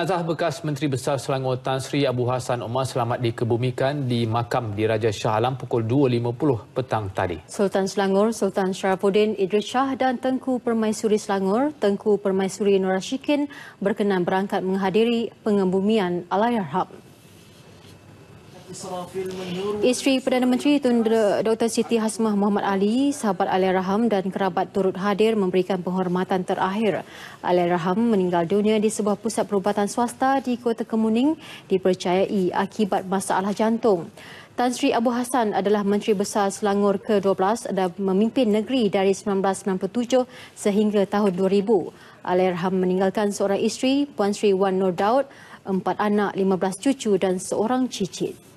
Jenazah bekas Menteri Besar Selangor Tan Sri Abu Hassan Omar selamat dikebumikan di makam di Raja Shah Alam pukul 2.50 petang tadi. Sultan Selangor, Sultan Syarafuddin Idris Shah dan Tengku Permaisuri Selangor, Tengku Permaisuri Norashikin berkenan berangkat menghadiri pengebumian Alayarham. Isteri Perdana Menteri Tun Dr. Siti Hasmah Muhammad Ali, sahabat Ali Raham dan kerabat turut hadir memberikan penghormatan terakhir. Ali Raham meninggal dunia di sebuah pusat perubatan swasta di Kota Kemuning dipercayai akibat masalah jantung. Tan Sri Abu Hassan adalah Menteri Besar Selangor ke-12 dan memimpin negeri dari 1997 sehingga tahun 2000. Ali Raham meninggalkan seorang isteri, Puan Sri Wan Nur Daud, empat anak, lima belas cucu dan seorang cicit.